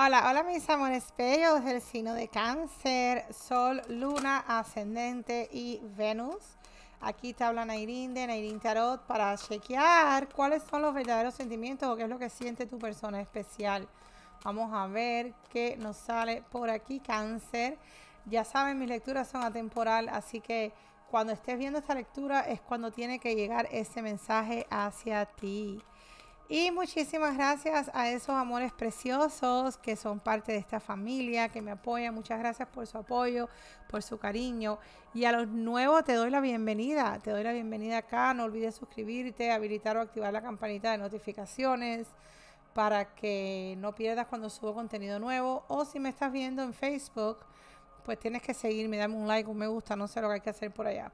Hola, hola mis amores desde el signo de cáncer, sol, luna, ascendente y Venus. Aquí te habla Nairín de Nairín Tarot para chequear cuáles son los verdaderos sentimientos o qué es lo que siente tu persona especial. Vamos a ver qué nos sale por aquí cáncer. Ya saben, mis lecturas son atemporal, así que cuando estés viendo esta lectura es cuando tiene que llegar ese mensaje hacia ti. Y muchísimas gracias a esos amores preciosos que son parte de esta familia, que me apoyan. Muchas gracias por su apoyo, por su cariño. Y a los nuevos te doy la bienvenida. Te doy la bienvenida acá. No olvides suscribirte, habilitar o activar la campanita de notificaciones para que no pierdas cuando subo contenido nuevo. O si me estás viendo en Facebook, pues tienes que seguirme, dame un like, un me gusta, no sé lo que hay que hacer por allá.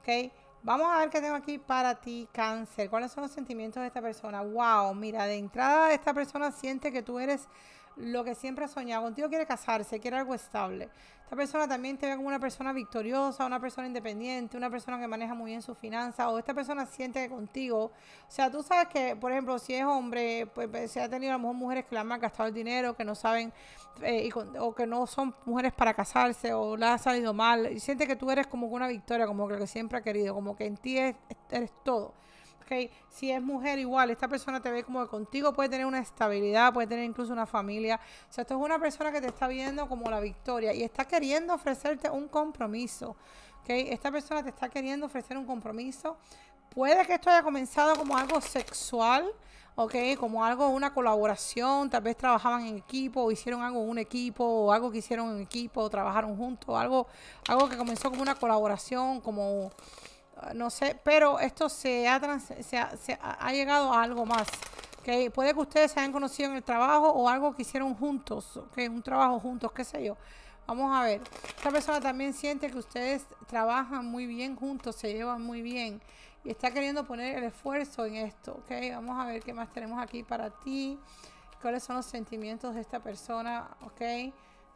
¿Ok? Vamos a ver qué tengo aquí para ti, cáncer. ¿Cuáles son los sentimientos de esta persona? Wow, mira, de entrada esta persona siente que tú eres lo que siempre ha soñado. contigo, quiere casarse, quiere algo estable. Esta persona también te ve como una persona victoriosa, una persona independiente, una persona que maneja muy bien sus finanzas, o esta persona siente que contigo. O sea, tú sabes que, por ejemplo, si es hombre, pues, pues se ha tenido a lo mejor mujeres que le han gastado el dinero, que no saben, eh, o que no son mujeres para casarse, o la ha salido mal, y siente que tú eres como una victoria, como que lo que siempre ha querido, como que en ti eres todo. Si es mujer, igual, esta persona te ve como que contigo puede tener una estabilidad, puede tener incluso una familia. O sea, esto es una persona que te está viendo como la victoria y está queriendo ofrecerte un compromiso, Esta persona te está queriendo ofrecer un compromiso. Puede que esto haya comenzado como algo sexual, ¿ok? Como algo, una colaboración, tal vez trabajaban en equipo o hicieron algo en un equipo o algo que hicieron en equipo o trabajaron juntos, algo, algo que comenzó como una colaboración, como Ah, no sé, pero esto se ha, llegado a algo más. Puede que ustedes se hayan conocido en el trabajo o algo que hicieron juntos, un trabajo juntos, qué sé yo. Vamos a ver, esta persona también siente que ustedes trabajan muy bien juntos, se llevan muy bien y está queriendo poner el esfuerzo en esto, Vamos a ver qué más tenemos aquí para ti, cuáles son los sentimientos de esta persona,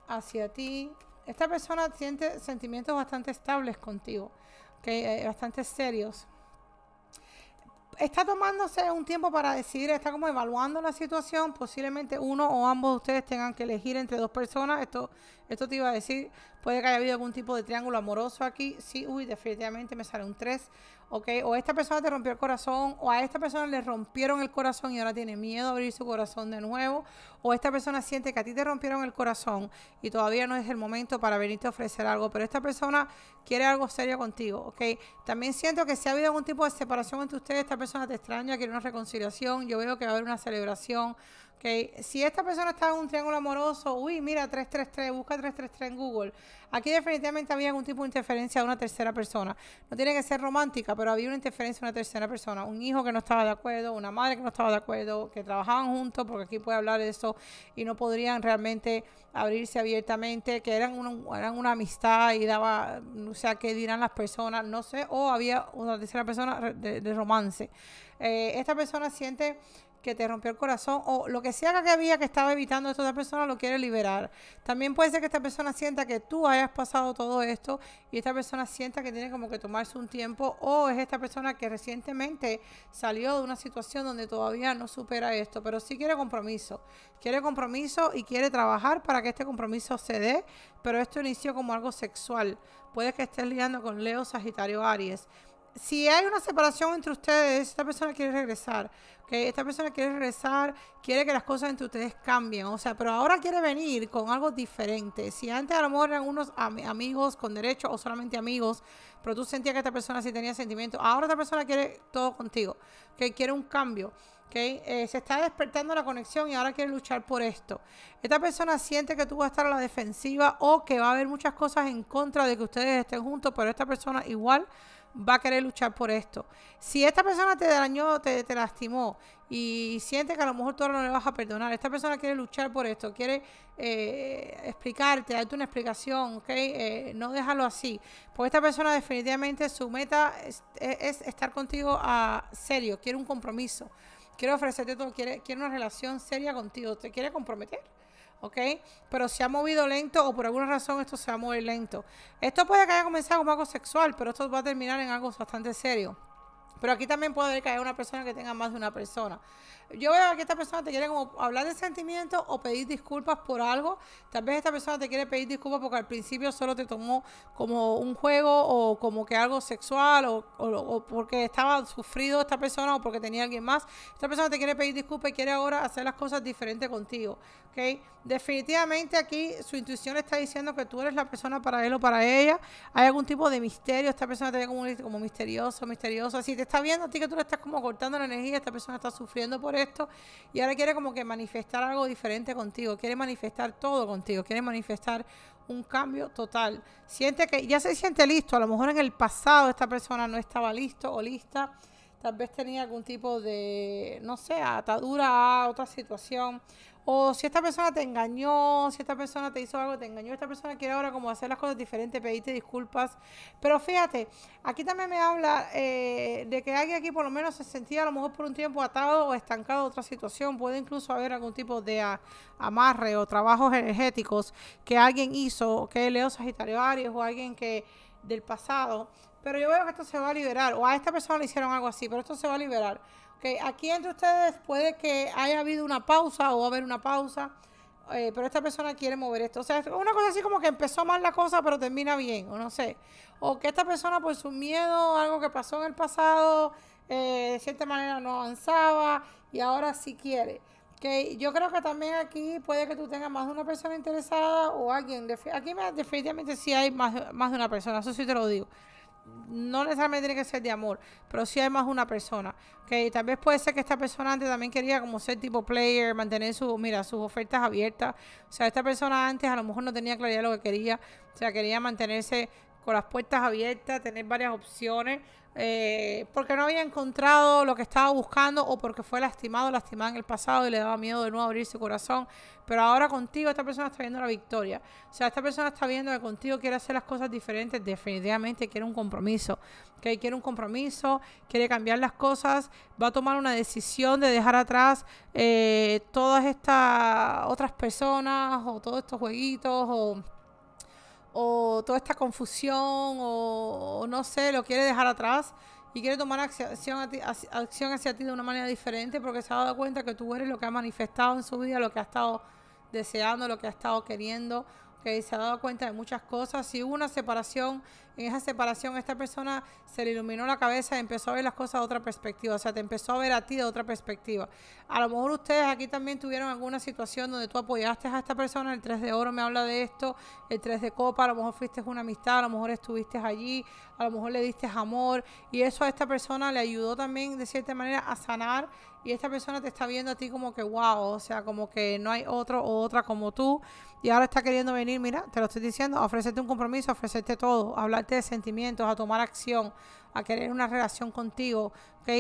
Hacia ti. Esta persona siente sentimientos bastante estables contigo que, eh, bastante serios. Está tomándose un tiempo para decidir, está como evaluando la situación. Posiblemente uno o ambos de ustedes tengan que elegir entre dos personas. Esto, esto te iba a decir, puede que haya habido algún tipo de triángulo amoroso aquí. Sí, uy, definitivamente me sale un 3. O esta persona te rompió el corazón, o a esta persona le rompieron el corazón y ahora tiene miedo a abrir su corazón de nuevo, o esta persona siente que a ti te rompieron el corazón y todavía no es el momento para venirte a ofrecer algo, pero esta persona quiere algo serio contigo, ¿ok? También siento que si ha habido algún tipo de separación entre ustedes, esta persona te extraña, quiere una reconciliación, yo veo que va a haber una celebración, Okay. Si esta persona está en un triángulo amoroso, uy, mira, 333, busca 333 en Google. Aquí definitivamente había algún tipo de interferencia de una tercera persona. No tiene que ser romántica, pero había una interferencia de una tercera persona. Un hijo que no estaba de acuerdo, una madre que no estaba de acuerdo, que trabajaban juntos, porque aquí puede hablar de eso, y no podrían realmente abrirse abiertamente, que eran, eran una amistad y daba, o sea, qué dirán las personas, no sé, o había una tercera persona de, romance. Eh, esta persona siente que te rompió el corazón o lo que sea que había que estaba evitando esto, esta persona lo quiere liberar. También puede ser que esta persona sienta que tú hayas pasado todo esto y esta persona sienta que tiene como que tomarse un tiempo o es esta persona que recientemente salió de una situación donde todavía no supera esto, pero sí quiere compromiso. Quiere compromiso y quiere trabajar para que este compromiso se dé, pero esto inició como algo sexual. Puede que estés liando con Leo, Sagitario, Aries si hay una separación entre ustedes, esta persona quiere regresar, que Esta persona quiere regresar, quiere que las cosas entre ustedes cambien, o sea, pero ahora quiere venir con algo diferente. Si antes a lo mejor eran unos amigos con derecho o solamente amigos, pero tú sentías que esta persona sí tenía sentimientos, ahora esta persona quiere todo contigo, que quiere un cambio. Okay. Eh, se está despertando la conexión y ahora quiere luchar por esto. Esta persona siente que tú vas a estar a la defensiva o que va a haber muchas cosas en contra de que ustedes estén juntos, pero esta persona igual va a querer luchar por esto. Si esta persona te dañó, te, lastimó y siente que a lo mejor tú no le vas a perdonar, esta persona quiere luchar por esto, quiere eh, explicarte, darte una explicación, ¿ok? Eh, no déjalo así. Porque esta persona definitivamente su meta es, estar contigo a serio, quiere un compromiso. Quiere ofrecerte todo, quiere, quiere una relación seria contigo, te quiere comprometer. ¿ok? Pero se ha movido lento o por alguna razón esto se va a mover lento. Esto puede que haya comenzado como algo sexual, pero esto va a terminar en algo bastante serio. Pero aquí también puede haber que haya una persona que tenga más de una persona yo veo que esta persona te quiere como hablar de sentimientos o pedir disculpas por algo. Tal vez esta persona te quiere pedir disculpas porque al principio solo te tomó como un juego o como que algo sexual o, o, porque estaba sufrido esta persona o porque tenía alguien más. Esta persona te quiere pedir disculpas y quiere ahora hacer las cosas diferentes contigo. ¿okay? Definitivamente aquí su intuición está diciendo que tú eres la persona para él o para ella. Hay algún tipo de misterio. Esta persona te ve como, como misterioso, misterioso. Si te está viendo a ti que tú le estás como cortando la energía, esta persona está sufriendo por esto. Y ahora quiere como que manifestar algo diferente contigo. Quiere manifestar todo contigo. Quiere manifestar un cambio total. Siente que ya se siente listo. A lo mejor en el pasado esta persona no estaba listo o lista. Tal vez tenía algún tipo de, no sé, atadura a otra situación o si esta persona te engañó, si esta persona te hizo algo, te engañó, esta persona quiere ahora como hacer las cosas diferentes, pedirte disculpas. Pero fíjate, aquí también me habla eh, de que alguien aquí por lo menos se sentía a lo mejor por un tiempo atado o estancado otra situación. Puede incluso haber algún tipo de amarre o trabajos energéticos que alguien hizo, que Leo Sagitario Aries o alguien que del pasado. Pero yo veo que esto se va a liberar. O a esta persona le hicieron algo así, pero esto se va a liberar. Aquí entre ustedes puede que haya habido una pausa o va a haber una pausa, eh, pero esta persona quiere mover esto. O sea, una cosa así como que empezó mal la cosa, pero termina bien, o no sé. O que esta persona por su miedo, algo que pasó en el pasado, eh, de cierta manera no avanzaba y ahora sí quiere. Yo creo que también aquí puede que tú tengas más de una persona interesada o alguien. Aquí definitivamente sí hay más, más de una persona, eso sí te lo digo no necesariamente tiene que ser de amor, pero si hay más una persona. Que Tal vez puede ser que esta persona antes también quería como ser tipo player, mantener su, mira, sus ofertas abiertas. O sea, esta persona antes a lo mejor no tenía claridad de lo que quería. O sea, quería mantenerse con las puertas abiertas, tener varias opciones, eh, porque no había encontrado lo que estaba buscando o porque fue lastimado, lastimado en el pasado y le daba miedo de nuevo abrir su corazón. Pero ahora contigo esta persona está viendo la victoria. O sea, esta persona está viendo que contigo quiere hacer las cosas diferentes, definitivamente quiere un compromiso, que quiere un compromiso, quiere cambiar las cosas, va a tomar una decisión de dejar atrás eh, todas estas otras personas o todos estos jueguitos o o toda esta confusión o, no sé, lo quiere dejar atrás y quiere tomar acción, acción hacia ti de una manera diferente porque se ha dado cuenta que tú eres lo que ha manifestado en su vida, lo que ha estado deseando, lo que ha estado queriendo, que se ha dado cuenta de muchas cosas. Si hubo una separación en esa separación esta persona se le iluminó la cabeza y empezó a ver las cosas de otra perspectiva, o sea, te empezó a ver a ti de otra perspectiva. A lo mejor ustedes aquí también tuvieron alguna situación donde tú apoyaste a esta persona, el 3 de oro me habla de esto, el 3 de copa, a lo mejor fuiste una amistad, a lo mejor estuviste allí, a lo mejor le diste amor y eso a esta persona le ayudó también de cierta manera a sanar y esta persona te está viendo a ti como que wow, o sea, como que no hay otro o otra como tú y ahora está queriendo venir, mira, te lo estoy diciendo, ofrecerte un compromiso, ofrecerte todo, hablarte de este sentimientos, a tomar acción, a querer una relación contigo,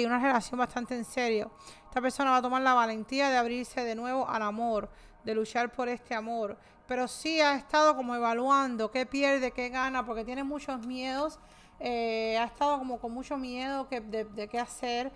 una relación bastante en serio. Esta persona va a tomar la valentía de abrirse de nuevo al amor, de luchar por este amor. Pero sí ha estado como evaluando qué pierde, qué gana, porque tiene muchos miedos. Eh, ha estado como con mucho miedo de, de qué hacer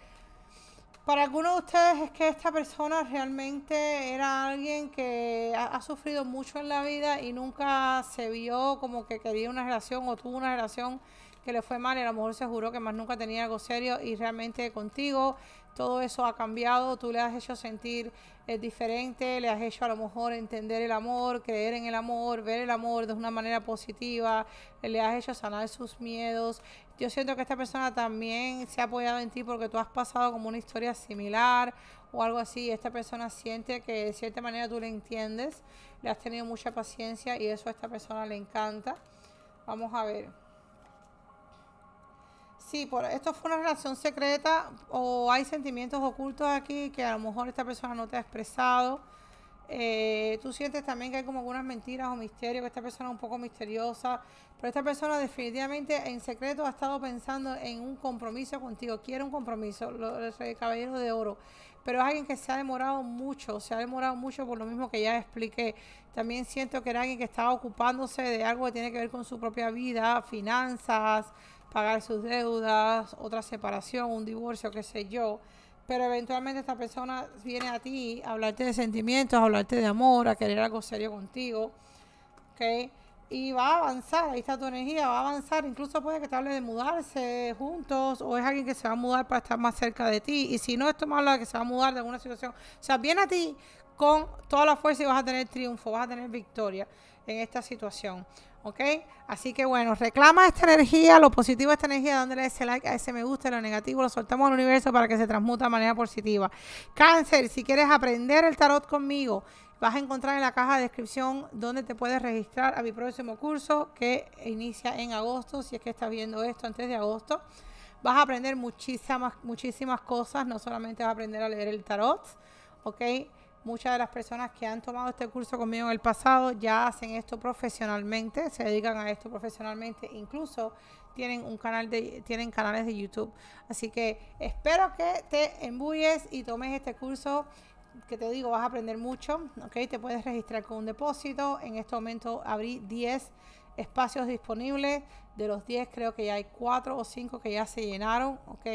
para algunos de ustedes es que esta persona realmente era alguien que ha, sufrido mucho en la vida y nunca se vio como que quería una relación o tuvo una relación que le fue mal y a lo mejor se juró que más nunca tenía algo serio y realmente contigo todo eso ha cambiado, tú le has hecho sentir eh, diferente, le has hecho a lo mejor entender el amor, creer en el amor, ver el amor de una manera positiva, le has hecho sanar sus miedos. Yo siento que esta persona también se ha apoyado en ti porque tú has pasado como una historia similar o algo así. Esta persona siente que de cierta manera tú le entiendes, le has tenido mucha paciencia y eso a esta persona le encanta. Vamos a ver. Sí, por, esto fue una relación secreta o hay sentimientos ocultos aquí que a lo mejor esta persona no te ha expresado. Eh, tú sientes también que hay como algunas mentiras o misterios, que esta persona es un poco misteriosa, pero esta persona definitivamente en secreto ha estado pensando en un compromiso contigo, quiere un compromiso, lo, el caballero de oro, pero es alguien que se ha demorado mucho, se ha demorado mucho por lo mismo que ya expliqué. También siento que era alguien que estaba ocupándose de algo que tiene que ver con su propia vida, finanzas, pagar sus deudas, otra separación, un divorcio, qué sé yo. Pero eventualmente esta persona viene a ti a hablarte de sentimientos, a hablarte de amor, a querer algo serio contigo. ¿Ok? Y va a avanzar, ahí está tu energía, va a avanzar. Incluso puede que te hable de mudarse juntos o es alguien que se va a mudar para estar más cerca de ti. Y si no, esto me habla de que se va a mudar de alguna situación. O sea, viene a ti con toda la fuerza y vas a tener triunfo, vas a tener victoria en esta situación. ¿Ok? Así que bueno, reclama esta energía, lo positivo de esta energía, dándole ese like, a ese me gusta, lo negativo lo soltamos al universo para que se transmuta de manera positiva. Cáncer, si quieres aprender el tarot conmigo, vas a encontrar en la caja de descripción donde te puedes registrar a mi próximo curso que inicia en agosto, si es que estás viendo esto antes de agosto. Vas a aprender muchísimas, muchísimas cosas, no solamente vas a aprender a leer el tarot, ¿ok? Muchas de las personas que han tomado este curso conmigo en el pasado ya hacen esto profesionalmente, se dedican a esto profesionalmente, incluso tienen un canal de tienen canales de YouTube. Así que espero que te embulles y tomes este curso que te digo, vas a aprender mucho, ¿ok? Te puedes registrar con un depósito. En este momento abrí 10 espacios disponibles. De los 10 creo que ya hay 4 o 5 que ya se llenaron, ¿ok?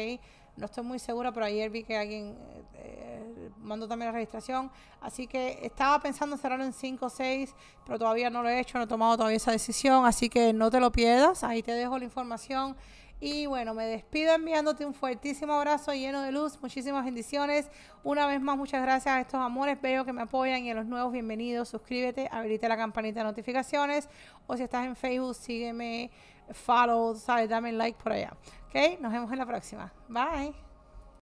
no estoy muy segura, pero ayer vi que alguien eh, eh, mandó también la registración. Así que estaba pensando cerrarlo en 5 o 6, pero todavía no lo he hecho, no he tomado todavía esa decisión. Así que no te lo pierdas, ahí te dejo la información. Y bueno, me despido enviándote un fuertísimo abrazo lleno de luz, muchísimas bendiciones. Una vez más, muchas gracias a estos amores veo que me apoyan y a los nuevos bienvenidos. Suscríbete, habilita la campanita de notificaciones o si estás en Facebook, sígueme follow, ¿sabes? Dame like por allá. ¿Ok? Nos vemos en la próxima. Bye.